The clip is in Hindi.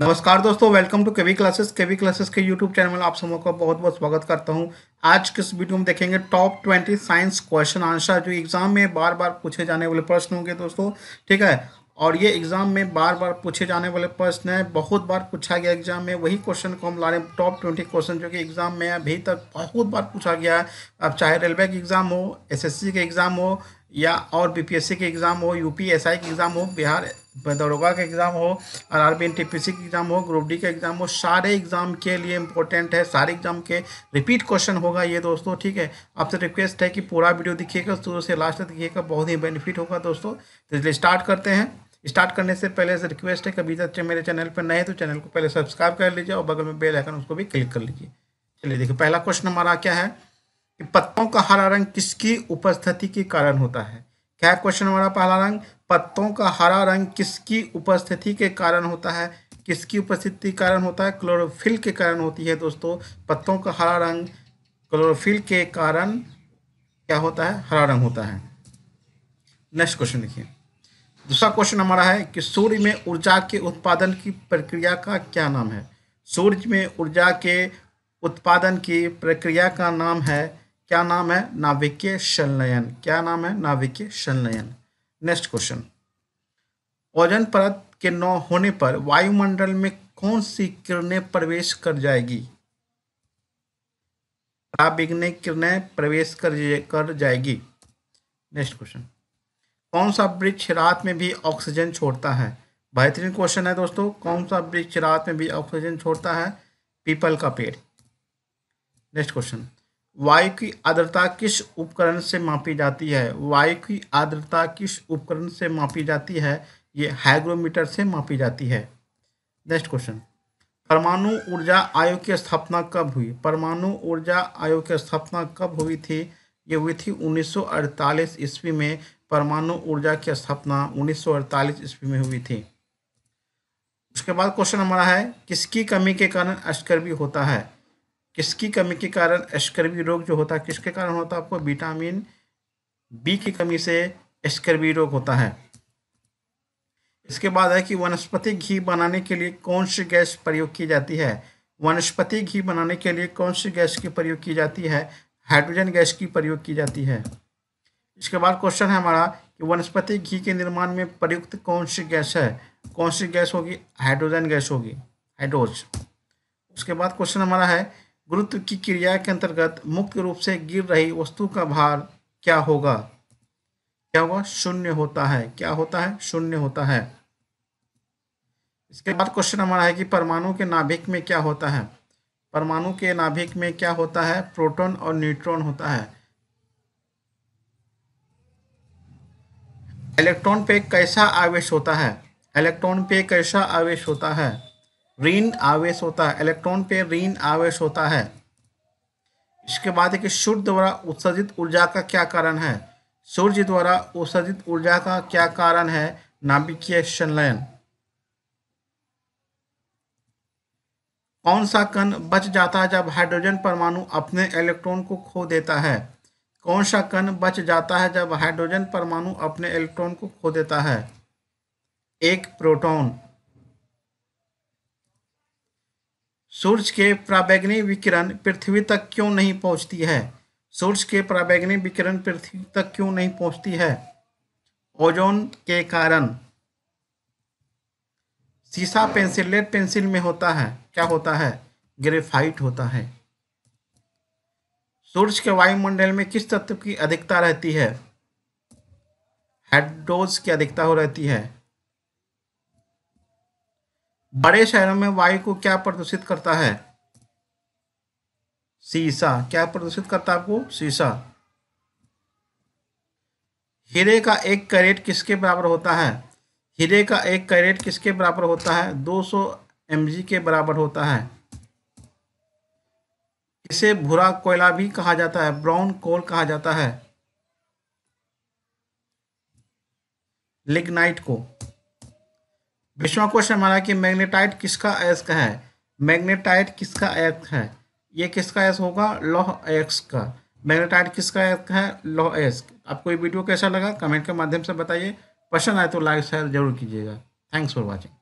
नमस्कार दोस्तों welcome to KV classes KV classes के यूट्यूब चैनल में आप सबों का बहुत बहुत स्वागत करता हूं आज के इस वीडियो में देखेंगे top twenty science question answer जो एग्जाम में बार बार पूछे जाने वाले प्रश्न होंगे दोस्तों ठीक है और ये एग्जाम में बार बार पूछे जाने वाले प्रश्न है बहुत बार पूछा गया एग्जाम में वही क्वेश्चन को हम ला रहे हैं टॉप ट्वेंटी क्वेश्चन जो कि एग्जाम में अभी तक बहुत बार पूछा गया है अब चाहे रेलवे के एग्जाम हो एसएससी के एग्जाम हो या और बीपीएससी के एग्जाम हो यूपीएसआई के एग्जाम हो बिहार दरोगा का एग्ज़ाम हो R R B N T P C exam हो ग्रुप डी का एग्ज़ाम हो सारे एग्ज़ाम के लिए इंपॉर्टेंट है सारे एग्ज़ाम के रिपीट क्वेश्चन होगा ये दोस्तों ठीक है आपसे रिक्वेस्ट है कि पूरा वीडियो दिखिएगा शुरू से लास्ट तक दिखिएगा बहुत ही बेनिफिट होगा दोस्तों तो इसलिए स्टार्ट करते हैं स्टार्ट करने से पहले से रिक्वेस्ट है कभी तक मेरे चैनल पर नए तो चैनल को पहले सब्सक्राइब कर लीजिए और बगल में बेल आइकन उसको भी क्लिक कर लीजिए चलिए देखिए पहला क्वेश्चन हमारा क्या है कि पत्तों का हरा रंग किसकी उपस्थिति के कारण होता है क्या क्वेश्चन हमारा पहला रंग पत्तों का हरा रंग किसकी उपस्थिति के कारण होता है किसकी उपस्थिति कारण होता है क्लोरोफिल के कारण होती है दोस्तों पत्तों का हरा रंग क्लोरोफिल के कारण क्या होता है हरा रंग होता है नेक्स्ट क्वेश्चन देखिए दूसरा क्वेश्चन हमारा है कि सूर्य में ऊर्जा के उत्पादन की प्रक्रिया का क्या नाम है सूर्य में ऊर्जा के उत्पादन की प्रक्रिया का नाम है क्या नाम है नाविकीय संलयन क्या नाम है नाविकीय संलयन नेक्स्ट क्वेश्चन ओजन परत के न होने पर वायुमंडल में कौन सी किरणें प्रवेश कर जाएगी पराबिग्ने किरणें प्रवेश कर कर जाएगी नेक्स्ट क्वेश्चन कौन सा वृक्ष रात में भी ऑक्सीजन छोड़ता है बेहतरीन क्वेश्चन है दोस्तों कौन सा वृक्ष रात में भी ऑक्सीजन छोड़ता है पीपल का पेड़ नेक्स्ट क्वेश्चन वायु की आर्द्रता किस उपकरण से मापी जाती है वायु की आर्द्रता किस उपकरण से मापी जाती है ये हाइग्रोमीटर से मापी जाती है नेक्स्ट क्वेश्चन परमाणु ऊर्जा आयोग की स्थापना कब हुई परमाणु ऊर्जा आयोग की स्थापना कब हुई थी ये हुई थी 1948 ईस्वी में परमाणु ऊर्जा की स्थापना 1948 ईस्वी में हुई थी उसके बाद क्वेश्चन हमारा है किसकी कमी के कारण अष्कर्वी होता है किसकी कमी के कारण एस्कर्वी रोग जो होता है किसके कारण होता है आपको विटामिन बी की कमी से एस्कर्वी रोग होता है इसके बाद है कि वनस्पति घी बनाने के लिए कौन सी गैस प्रयोग की जाती है वनस्पति घी बनाने के लिए कौन सी गैस की प्रयोग की जाती है हाइड्रोजन गैस की प्रयोग की जाती है इसके बाद क्वेश्चन है हमारा कि वनस्पति घी के निर्माण में प्रयुक्त कौन सी गैस है कौन सी गैस होगी हाइड्रोजन गैस होगी हाइड्रोज उसके बाद क्वेश्चन हमारा है गुरुत्व की क्रिया के अंतर्गत मुख्य रूप से गिर रही वस्तु का भार क्या होगा क्या होगा शून्य होता है क्या होता है शून्य होता है इसके बाद क्वेश्चन हमारा है कि परमाणु के नाभिक में क्या होता है परमाणु के नाभिक में क्या होता है प्रोटॉन और न्यूट्रॉन होता है इलेक्ट्रॉन पे कैसा आवेश होता है इलेक्ट्रॉन पे कैसा आवेश होता है ऋण आवेश होता है इलेक्ट्रॉन पे ऋण आवेश होता है इसके बाद है कि सूर्य द्वारा उत्सर्जित ऊर्जा का क्या कारण है सूर्य द्वारा उत्सर्जित ऊर्जा का क्या कारण है नाभिकीय संलयन कौन सा कण बच जाता है जब हाइड्रोजन परमाणु अपने इलेक्ट्रॉन को खो देता है कौन सा कण बच जाता है जब हाइड्रोजन परमाणु अपने इलेक्ट्रॉन को खो देता है एक प्रोटॉन सूर्य के प्राबैग्नी विकिरण पृथ्वी तक क्यों नहीं पहुंचती है सूर्य के प्राबैग्नी विकिरण पृथ्वी तक क्यों नहीं पहुंचती है ओजोन के कारण सीसा पेंसिल लेड पेंसिल में होता है क्या होता है ग्रेफाइट होता है सूर्य के वायुमंडल में किस तत्व की अधिकता रहती है हाइड्रोज की अधिकता हो रहती है बड़े शहरों में वायु को क्या प्रदूषित करता है सीसा क्या प्रदूषित करता है आपको सीसा हीरे का एक कैरेट किसके बराबर होता है हीरे का एक कैरेट किसके बराबर होता है 200 सौ के बराबर होता है इसे भूरा कोयला भी कहा जाता है ब्राउन कोल कहा जाता है लिग्नाइट को बीसवा क्वेश्चन हमारा कि मैग्नेटाइट किसका अयस्क है मैग्नेटाइट किसका अयस्क है ये किसका अयस्क होगा लोह एक्स का मैग्नेटाइट किसका अयस्क है लोह एस्क आपको ये वीडियो कैसा लगा कमेंट के माध्यम से बताइए पसंद आए तो लाइक शेयर जरूर कीजिएगा थैंक्स फॉर वॉचिंग